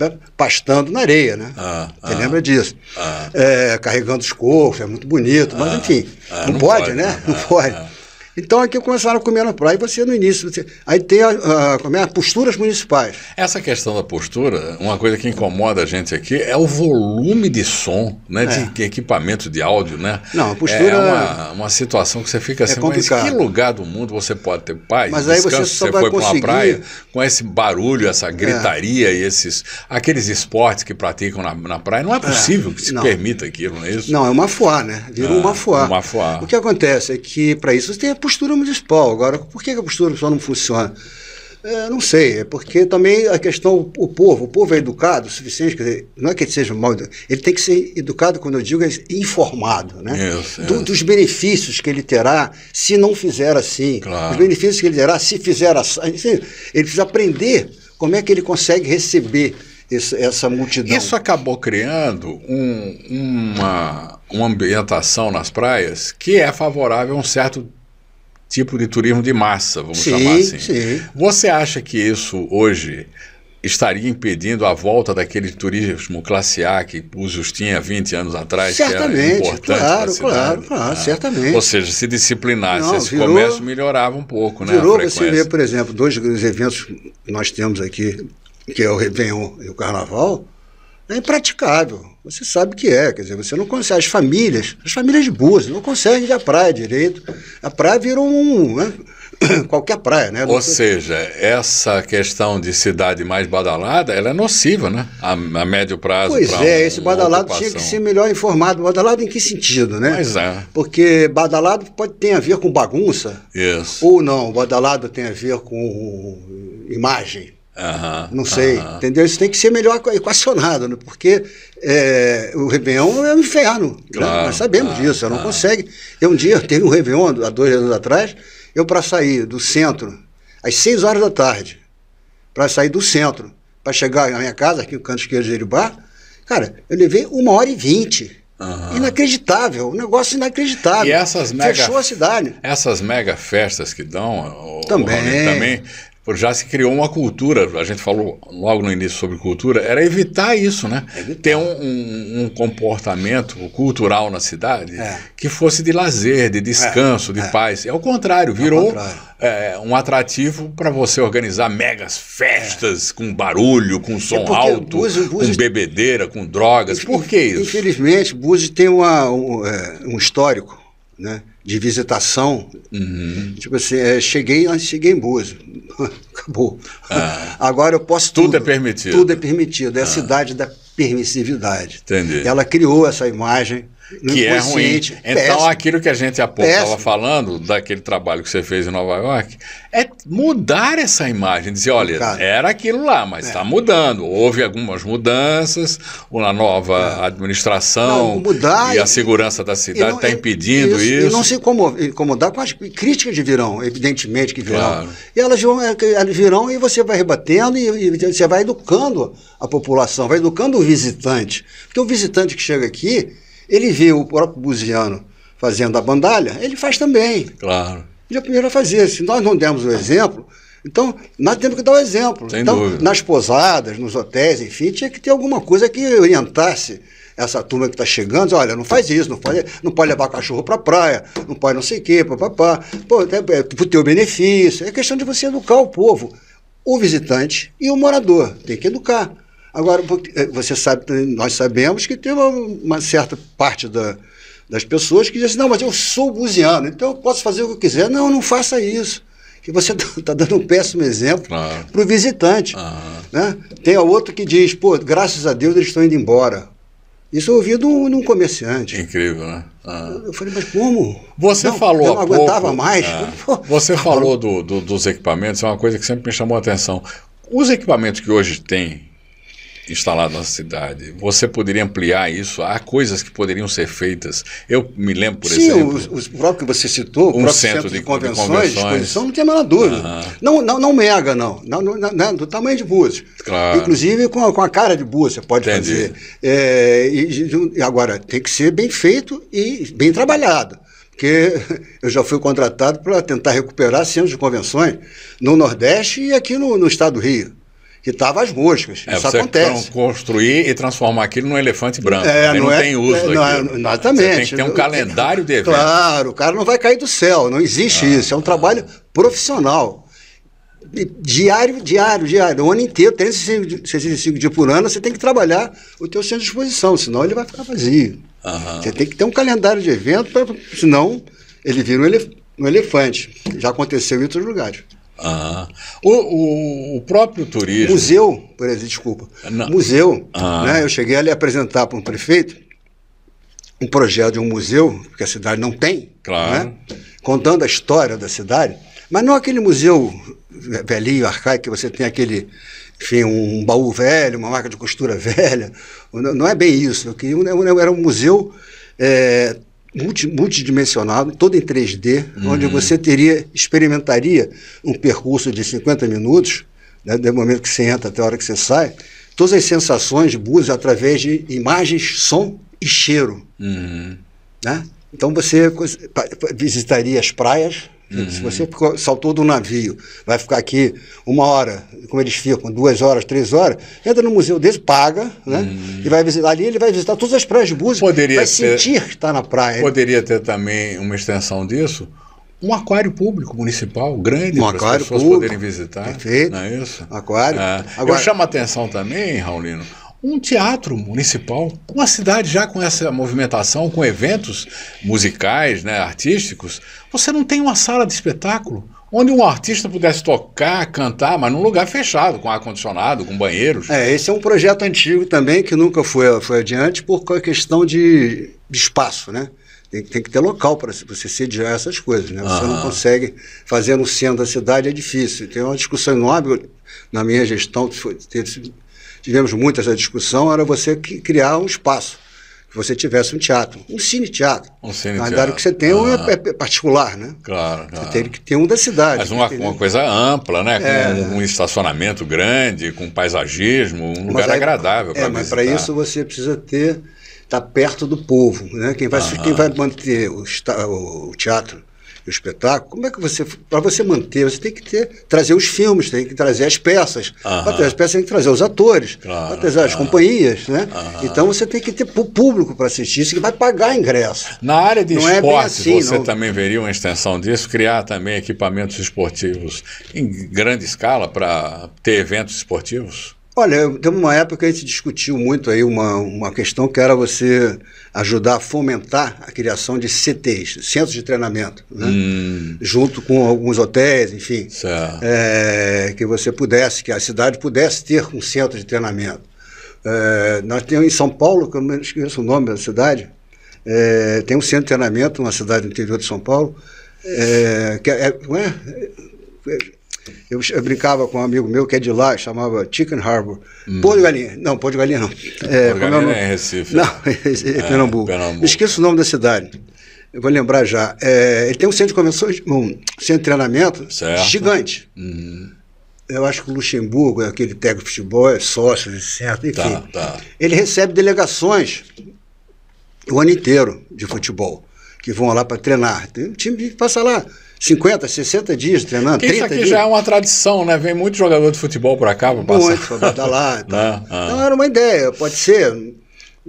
né? pastando na areia, né? Ah, você ah. lembra disso? Ah. É, carregando os corpos, é muito bonito, mas enfim, não, não, pode, pode né? né? não pode. Então aqui começaram a comer na praia. E você no início, você... aí tem a, a, como é, a posturas municipais. Essa questão da postura, uma coisa que incomoda a gente aqui é o volume de som, né, é. de equipamento de áudio, né? Não, a postura é uma, uma situação que você fica é assim, é complicado. mas que lugar do mundo você pode ter paz, mas descanso, aí você, só você vai foi conseguir... para uma praia com esse barulho, essa gritaria é. e esses aqueles esportes que praticam na, na praia, não é, é possível que se não. permita aquilo, não é isso? Não, é uma foá, né? Vira ah, uma foá. Uma foá. O que acontece é que para isso você tem a postura municipal. Agora, por que a postura municipal não funciona? É, não sei, é porque também a questão, o povo, o povo é educado o suficiente, quer dizer, não é que ele seja mal educado, ele tem que ser educado, quando eu digo, é informado, né? Isso, é, é. Do, isso. Dos benefícios que ele terá se não fizer assim, claro. os benefícios que ele terá se fizer assim, ele precisa aprender como é que ele consegue receber esse, essa multidão. Isso acabou criando um, uma, uma ambientação nas praias que é favorável a um certo tipo de turismo de massa, vamos sim, chamar assim. Sim. Você acha que isso hoje estaria impedindo a volta daquele turismo classe A que o Justin há 20 anos atrás certamente, era importante claro, claro, claro, ah. certamente. Ou seja, se disciplinasse, Não, esse virou, comércio melhorava um pouco, né, virou, Você vê, por exemplo, dois grandes eventos que nós temos aqui, que é o Réveillon e o Carnaval, é impraticável. Você sabe que é, quer dizer, você não consegue. As famílias, as famílias de Búzios, não conseguem ir à praia direito. A praia virou um. Né? Qualquer praia, né? Não Ou seja, essa questão de cidade mais badalada, ela é nociva, né? A, a médio prazo. Pois pra é, um, esse badalado tinha que ser melhor informado. Badalado em que sentido, né? Pois é. Porque badalado pode ter a ver com bagunça. Isso. Ou não, badalado tem a ver com imagem. Uhum, não sei, uhum. entendeu? Isso tem que ser melhor equacionado, né? porque é, o Réveillon é um inferno. Né? Claro, né? Nós sabemos claro, disso, Eu não consegue. Eu um dia teve um Réveillon, há dois anos atrás, eu para sair do centro, às seis horas da tarde, para sair do centro, para chegar à minha casa, aqui no canto esquerdo de Jeribá, cara, eu levei uma hora e vinte. Uhum. Inacreditável, um negócio inacreditável. E essas mega, Fechou a cidade. Essas mega festas que dão, também, também já se criou uma cultura, a gente falou logo no início sobre cultura, era evitar isso, né? Evitar. Ter um, um, um, comportamento cultural na cidade é. que fosse de lazer, de descanso, é. de é. paz. É o contrário, é virou contrário. É, um atrativo para você organizar megas festas é. com barulho, com som alto, com bebedeira, com drogas. Por que isso? Infelizmente, Búzios tem uma, um, um histórico, né? de visitação. Uhum. Tipo assim, é, cheguei, cheguei em Búzios. Acabou. Ah. Agora eu posso tudo. Tudo é permitido. Tudo é permitido. É ah. a cidade da permissividade. Entendi. Ela criou essa imagem que é ruim. Então, péssimo. aquilo que a gente há pouco estava falando, daquele trabalho que você fez em Nova York, é mudar essa imagem, dizer, olha, era aquilo lá, mas está é. Tá mudando. Houve algumas mudanças, uma nova é. administração não, mudar, e a segurança da cidade está impedindo isso, isso. E não se incomodar com as críticas de virão, evidentemente que virão. Claro. E elas vão, é, elas virão e você vai rebatendo e, e você vai educando a população, vai educando o visitante. Porque o visitante que chega aqui, ele vê o próprio Buziano fazendo a bandalha, ele faz também. Claro. Ele é o primeiro a fazer. Se nós não dermos o exemplo, então nós temos que dar o exemplo. Sem então, dúvida. nas posadas, nos hotéis, enfim, tinha que ter alguma coisa que orientasse essa turma que está chegando, olha, não faz isso, não, pode, não pode levar cachorro para a praia, não pode não sei o quê, papapá, é, é pro teu benefício. É questão de você educar o povo, o visitante e o morador. Tem que educar. Agora, eh, você sabe, nós sabemos que tem uma, uma certa parte da, das pessoas que dizem, assim, não, mas eu sou buziano, então eu posso fazer o que eu quiser. Não, não faça isso. Que você está tá dando um péssimo exemplo ah. para o visitante. Ah. Né? Tem outro que diz, pô, graças a Deus eles estão indo embora. Isso eu ouvi de um, de um comerciante. Incrível, né? Ah. Eu falei, mas como? Você não, falou. Eu não aguentava mais. É. você tá falou do, do, dos equipamentos, é uma coisa que sempre me chamou a atenção. Os equipamentos que hoje tem instalado na cidade. Você poderia ampliar isso? Há coisas que poderiam ser feitas. Eu me lembro, por Sim, exemplo. Sim, o, próprio que você citou, um o centro, centro de, de, convenções, de convenções. exposição, assim, não tem a menor dúvida. Uhum. Não, não, não mega, não. não, não do tamanho de Búzios. Claro. Inclusive com a, com a cara de Búzios, você pode Entendi. fazer. É, e, agora, tem que ser bem feito e bem trabalhado porque eu já fui contratado para tentar recuperar centros de convenções no Nordeste e aqui no, no estado do Rio que tava às moscas. É, isso acontece. Construir e transformar aquilo num elefante branco. É, né? não, não é, tem uso é, não, é- Exatamente. Você tem que ter um calendário de eventos. Claro, o cara não vai cair do céu, não existe ah, isso. É um ah, trabalho profissional. Diário, diário, diário. O ano inteiro, 365 dias por ano, você tem que trabalhar o teu centro de exposição, senão ele vai ficar vazio. Aham. Você tem que ter um calendário de evento, pra, senão ele vira um, elef um elefante. Já aconteceu em outros lugares. Ah. O, o, o, próprio turismo. Museu, por exemplo, desculpa. Não. Museu. Ah. Né, eu cheguei ali a apresentar para um prefeito um projeto de um museu, que a cidade não tem. Claro. Né, contando a história da cidade. Mas não aquele museu velhinho, arcaico, que você tem aquele, enfim, um baú velho, uma marca de costura velha. Não é bem isso. era um museu é, multi, multidimensionado, todo em 3D, uhum. onde você teria, experimentaria um percurso de 50 minutos, né, do momento que você entra até a hora que você sai, todas as sensações de através de imagens, som e cheiro. Uhum. Né? Então você visitaria as praias, Uhum. Se você ficou, saltou do navio, vai ficar aqui uma hora, como eles ficam, duas horas, três horas, entra no museu desse, paga, né? Uhum. E vai visitar ali, ele vai visitar todas as praias de Búzios, poderia vai ter, sentir está na praia. Poderia ter também uma extensão disso, um aquário público municipal grande um para as pessoas público, poderem visitar. Perfeito. Não é isso? Aquário. É. Agora, eu chamo a atenção também, Raulino, um teatro municipal, uma cidade já com essa movimentação, com eventos musicais, né, artísticos, você não tem uma sala de espetáculo onde um artista pudesse tocar, cantar, mas num lugar fechado, com ar-condicionado, com banheiros. É, esse é um projeto antigo também, que nunca foi, foi adiante, por questão de, de espaço, né? Tem, tem, que ter local para você sediar essas coisas, né? Você não consegue fazer no centro da cidade, é difícil. Tem uma discussão enorme, na minha gestão, que teve tivemos muito essa discussão, era você criar um espaço, que você tivesse um teatro, um cine-teatro. Um cine-teatro. o que você tem ah. É, é, particular, né? Claro, claro. Você tem que ter um da cidade. Mas uma, uma coisa ampla, né? É, com um estacionamento grande, com paisagismo, um lugar aí, agradável para é, Mas para isso você precisa ter estar tá perto do povo, né? Quem vai, quem vai manter o, o teatro o espetáculo, como é que você. Para você manter, você tem que ter, trazer os filmes, tem que trazer as peças. Para trazer as peças, tem que trazer os atores, claro, para trazer as aham. companhias, né? Então você tem que ter público para assistir isso, que vai pagar ingresso. Na área de não é assim, você não... também veria uma extensão disso, criar também equipamentos esportivos em grande escala para ter eventos esportivos? Olha, teve uma época que a gente discutiu muito aí uma, uma questão que era você ajudar a fomentar a criação de CTs, centros de treinamento, né? hum. junto com alguns hotéis, enfim, é, que você pudesse, que a cidade pudesse ter um centro de treinamento. É, nós temos em São Paulo, que eu não esqueço o nome da cidade, é, tem um centro de treinamento, uma cidade do interior de São Paulo, é, que é, é? Eu, eu, brincava com um amigo meu que é de lá, chamava Chicken Harbor. Hum. Pô de galinha. Não, pô de galinha não. É, pô de galinha não, é, é Recife. Não, é, é, é, Pernambuco. Pernambuco. Esqueço o nome da cidade. Eu vou lembrar já. É, ele tem um centro de convenções, um centro de treinamento certo. gigante. Uhum. Eu acho que o Luxemburgo, é aquele técnico de futebol, é sócio, certo? Tá, enfim. Tá, tá. Ele recebe delegações o ano inteiro de futebol que vão lá para treinar. Tem um time que passa lá. 50, 60 dias treinando, Porque 30 Isso aqui dias. já é uma tradição, né? Vem muito jogador de futebol por cá para passar. Muito, para lá. Então. Não, não. então era uma ideia, pode ser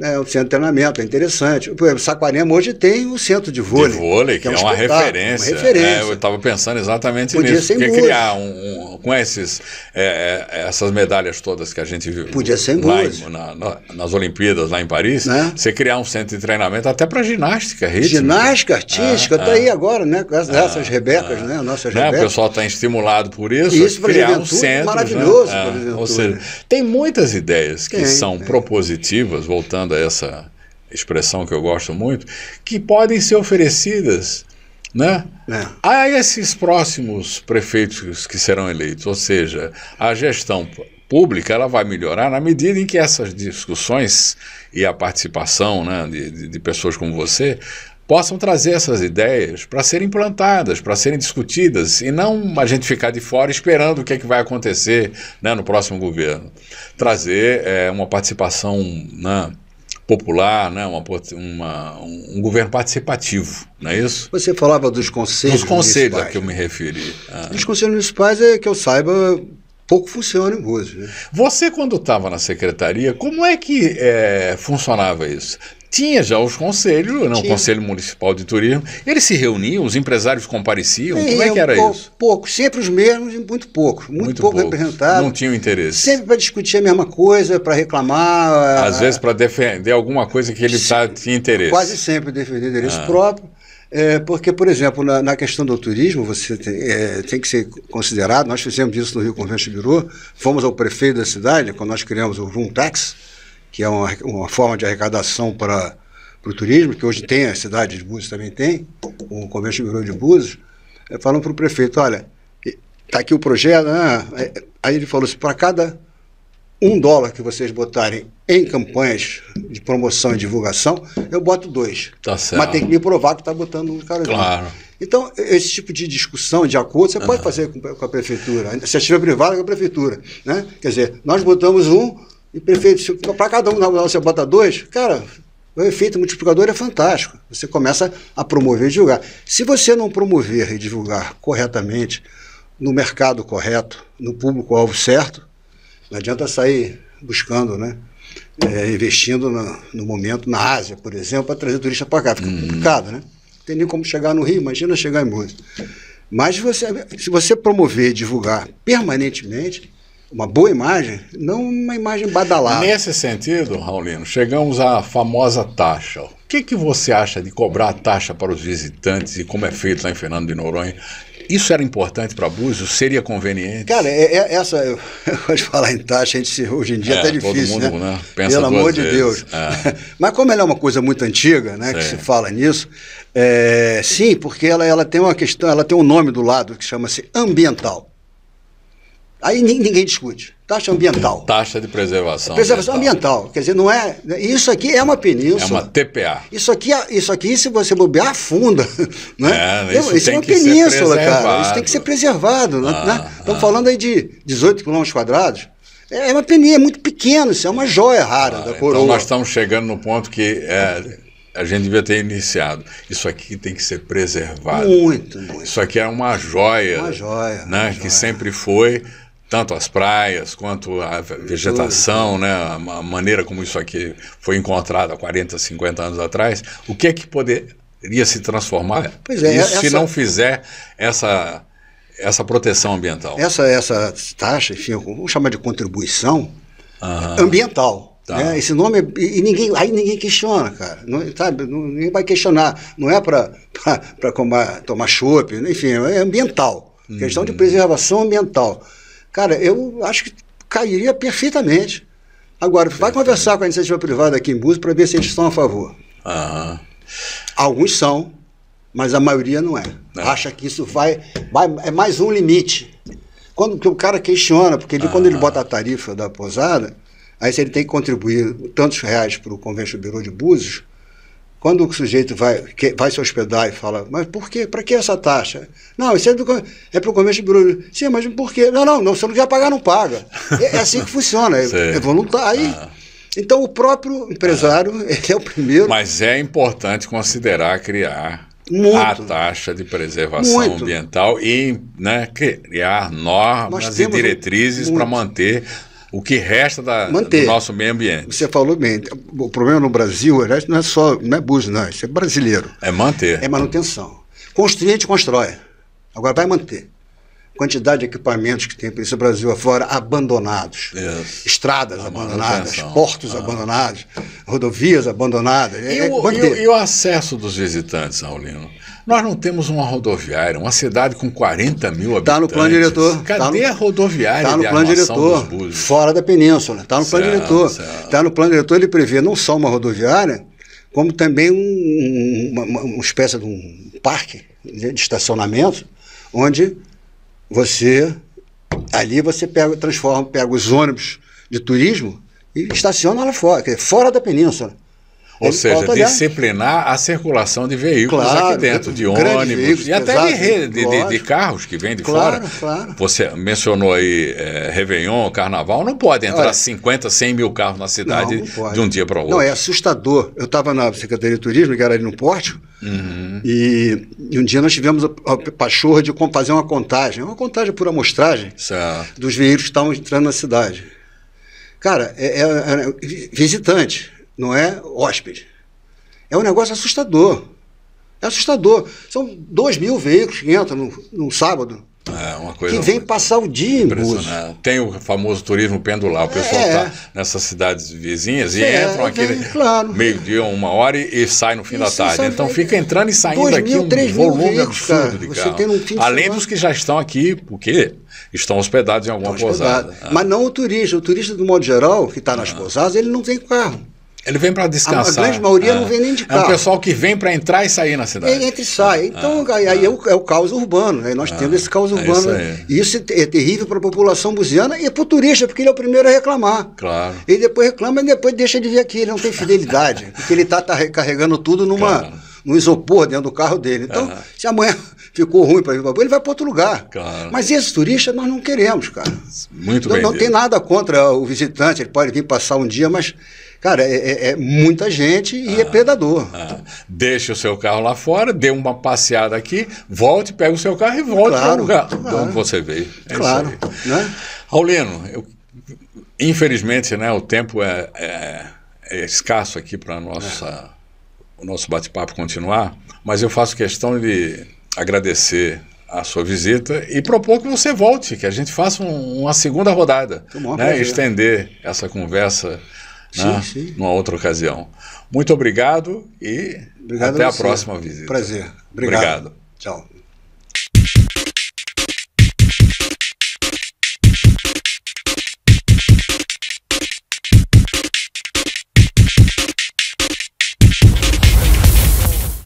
é o centro de treinamento, é interessante. Por exemplo, Saquarema hoje tem o centro de vôlei. De vôlei, que é, um é uma, referência. uma referência. É, eu estava pensando exatamente Podia nisso. Podia criar um, um, com esses, é, é, essas medalhas todas que a gente viu Podia ser lá na, na, nas Olimpíadas, lá em Paris, né? você criar um centro de treinamento até para ginástica, é ritmo. Ginástica, ah, artística, está ah. aí agora, né? Com essas, ah, essas Rebecas, né? Nossas né? Rebecas. O pessoal está estimulado por isso. Isso criar um centro. Né? Maravilhoso né? para Ou seja, tem muitas ideias que tem, são propositivas, voltando usando essa expressão que eu gosto muito, que podem ser oferecidas né? É. a esses próximos prefeitos que serão eleitos. Ou seja, a gestão pública ela vai melhorar na medida em que essas discussões e a participação né, de, de pessoas como você possam trazer essas ideias para serem plantadas, para serem discutidas e não a gente ficar de fora esperando o que, é que vai acontecer né, no próximo governo. Trazer é, uma participação né, popular, né? Uma, uma, um governo participativo, não é isso? Você falava dos conselhos. Dos conselhos municipais. a que eu me né? referi. Ah. Os conselhos municipais é que eu saiba. Pouco funciona em Né? Você, quando estava na secretaria, como é que é, funcionava isso? Tinha já os conselhos, não, o Conselho Municipal de Turismo. Eles se reuniam, os empresários compareciam. Sim, Como é que era pou, isso? Pouco, sempre os mesmos e muito poucos. Muito, muito pouco, pouco Não tinham interesse. Sempre para discutir a mesma coisa, para reclamar. Às a... vezes para defender alguma coisa que ele está tinha interesse. Quase sempre defender interesse ah. próprio. É, porque, por exemplo, na, na, questão do turismo, você tem, é, tem, que ser considerado. Nós fizemos isso no Rio Convention Bureau, fomos ao prefeito da cidade, quando nós criamos o Room Tax que é uma, uma forma de arrecadação para, para o turismo, que hoje tem, a cidade de Búzios também tem, o Comércio Migrou de Búzios, é, falam para o prefeito, olha, está aqui o projeto, né? aí ele falou assim, para cada um dólar que vocês botarem em campanhas de promoção e divulgação, eu boto dois. Tá certo. Mas tem que me provar que está botando um cara Claro. Então, esse tipo de discussão, de acordo, você uhum. pode fazer com, com a prefeitura. A iniciativa privada com a prefeitura. Né? Quer dizer, nós botamos um, e prefeito, para cada um você bota dois, cara, o efeito multiplicador é fantástico. Você começa a promover e divulgar. Se você não promover e divulgar corretamente, no mercado correto, no público-alvo certo, não adianta sair buscando, né? É, investindo no, no, momento na Ásia, por exemplo, para trazer turista para cá. Fica uhum. complicado, né? Não tem nem como chegar no Rio, imagina chegar em Mônaco. Mas você, se você promover e divulgar permanentemente, uma boa imagem, não uma imagem badalada. Nesse sentido, Raulino, chegamos à famosa taxa. O que, que você acha de cobrar a taxa para os visitantes e como é feito lá em Fernando de Noronha? Isso era importante para Búzios? Seria conveniente? Cara, é, é, essa, eu, gosto de falar em taxa, a gente, hoje em dia é, até é difícil, mundo, né? né? Pensa Pelo amor vezes. de Deus. É. Mas como ela é uma coisa muito antiga, né, sim. que se fala nisso, é, sim, porque ela, ela tem uma questão, ela tem um nome do lado que chama-se ambiental. Aí ninguém discute. Taxa ambiental. Taxa de preservação. É preservação ambiental. ambiental. Quer dizer, não é. Isso aqui é uma península. É uma TPA. Isso aqui, é, isso aqui se você bobear, afunda. Né? É, isso, isso é uma península, cara. Isso tem que ser preservado. Né? Ah, né? Estamos ah. falando aí de 18 quilômetros quadrados. É, é uma peninha, é muito pequeno, isso é uma joia rara ah, da então coroa. Então nós estamos chegando no ponto que é, a gente devia ter iniciado. Isso aqui tem que ser preservado. Muito, muito. Isso aqui é uma joia. Uma joia. Né, uma joia. Que sempre foi tanto as praias quanto a vegetação, né, a maneira como isso aqui foi encontrado há 40, 50 anos atrás, o que é que poderia se transformar é, isso essa... se não fizer essa, essa proteção ambiental? Essa, essa taxa, enfim, vamos chamar de contribuição ambiental. Tá. Né? Esse nome, e ninguém, aí ninguém questiona, cara. Não, sabe? Ninguém vai questionar. Não é para tomar chope, tomar enfim, é ambiental. Uhum. Questão de preservação ambiental. Cara, eu acho que cairia perfeitamente. Agora, vai conversar com a iniciativa privada aqui em Búzios para ver se eles estão a favor. Alguns são, mas a maioria não é. Não. Acha que isso vai, vai, é mais um limite. Quando que o cara questiona, porque ele, quando ele bota a tarifa da pousada aí se ele tem que contribuir tantos reais para o do Bureau de Búzios, quando o sujeito vai, que, vai se hospedar e fala, mas por quê? Para que essa taxa? Não, isso é, do, é para o comércio de Bruno. Sim, mas por quê? Não, não, não, se não quer pagar, não paga. É, é assim que funciona, é, é voluntário. Ah. Então, o próprio empresário ah. é o primeiro. Mas é importante considerar criar muito. a taxa de preservação muito. ambiental e né, criar normas e diretrizes para manter o que resta da, Manter. do nosso meio ambiente. Você falou bem, o problema no Brasil não é só, não é bus, não, isso é brasileiro. É manter. É manutenção. Construir, a gente constrói. Agora vai manter quantidade de equipamentos que tem o Brasil afora abandonados. Estradas a abandonadas, portos ah. abandonados, rodovias abandonadas. E, é, o, e, e, o, acesso dos visitantes, Raulino? Nós não temos uma rodoviária, uma cidade com 40 mil habitantes. Está no plano diretor. Tá Cadê tá no, a rodoviária? Está no plano diretor, fora da península. Está no certo, plano diretor. Está no plano diretor, ele prevê não só uma rodoviária, como também um, uma, uma, espécie de um parque de estacionamento, onde você ali você pega, transforma, pega os ônibus de turismo e estaciona lá fora, fora da península. Ou Ele seja, disciplinar a circulação de veículos claro, aqui dentro, de ônibus e até de, de, de, de, carros que vêm de claro, fora. Claro. Você mencionou aí é, Réveillon, Carnaval, não pode entrar Olha, 50, 100 mil carros na cidade não, não de um dia para o outro. Não, é assustador. Eu estava na Secretaria de Turismo, que era ali no Pórtico, uhum. e, e, um dia nós tivemos a, a pachorra de fazer uma contagem, uma contagem por amostragem certo. dos veículos que estavam entrando na cidade. Cara, é, é, é visitante não é hóspede. É um negócio assustador. É assustador. São dois mil veículos que entram num, sábado. É uma coisa que vem passar o dia em Búzios. Tem o famoso turismo pendular. O pessoal está é. Tá nessas cidades vizinhas e é, entram aquele claro. meio-dia, uma hora e, e sai no fim da tarde. Sai, então fica entrando e saindo aqui um volume absurdo de carro. Um Além dos que já estão aqui, porque estão hospedados em alguma estão posada. Mas não o turista. O turista, do modo geral, que está nas ah. posadas, ele não tem carro. Ele vem para descansar. A grande maioria não é. vem nem de é carro. É o pessoal que vem para entrar e sair na cidade. Ele entra e sai. É. Então, aí é o, é o, caos urbano. Né? Nós temos esse caos urbano. É isso, né? isso é terrível para a população buziana e para o turista, porque ele é o primeiro a reclamar. Claro. Ele depois reclama e depois deixa de vir aqui. Ele não tem fidelidade, porque ele está tá, tá carregando tudo numa, claro. num isopor dentro do carro dele. Então, se amanhã ficou ruim para Zimbabue, ele vai para outro lugar. Claro. Mas esse turista nós não queremos, cara. Muito bem. Não dele. tem nada contra o visitante, ele pode vir passar um dia, mas Cara, é, é, é muita gente e é ah, é predador. Ah, deixa o seu carro lá fora, dê uma passeada aqui, volte, pega o seu carro e volte claro, para o lugar claro. onde você veio. É claro. Né? Aulino, eu, infelizmente, né, o tempo é, é, é escasso aqui para nossa o nosso bate-papo continuar, mas eu faço questão de agradecer a sua visita e propor que você volte, que a gente faça um, uma segunda rodada, né? estender essa conversa Sim, né? sim. numa outra ocasião. Muito obrigado e obrigado até a, a próxima visita. Prazer. Obrigado. obrigado. Tchau.